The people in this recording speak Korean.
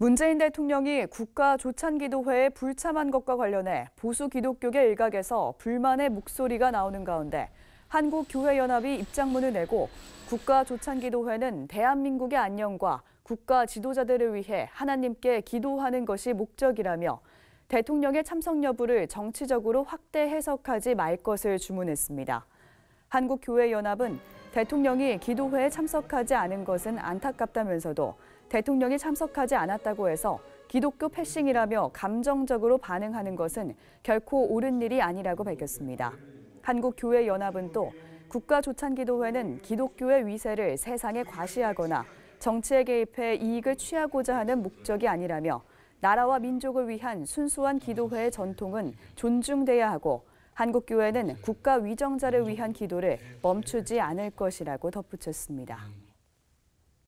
문재인 대통령이 국가 조찬기도회에 불참한 것과 관련해 보수 기독교계 일각에서 불만의 목소리가 나오는 가운데 한국교회연합이 입장문을 내고 국가 조찬기도회는 대한민국의 안녕과 국가 지도자들을 위해 하나님께 기도하는 것이 목적이라며 대통령의 참석 여부를 정치적으로 확대 해석하지 말 것을 주문했습니다. 한국교회연합은 대통령이 기도회에 참석하지 않은 것은 안타깝다면서도 대통령이 참석하지 않았다고 해서 기독교 패싱이라며 감정적으로 반응하는 것은 결코 옳은 일이 아니라고 밝혔습니다. 한국교회연합은 또 국가조찬기도회는 기독교의 위세를 세상에 과시하거나 정치에 개입해 이익을 취하고자 하는 목적이 아니라며 나라와 민족을 위한 순수한 기도회의 전통은 존중돼야 하고 한국교회는 네. 국가 위정자를 음. 위한 기도를 멈추지 않을 것이라고 덧붙였습니다. 음.